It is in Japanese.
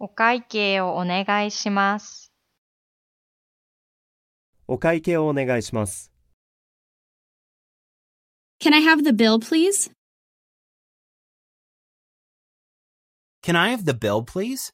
お会計をお願いします。お会計をお願いします。Can I have the bill, please? Can I have the bill, please?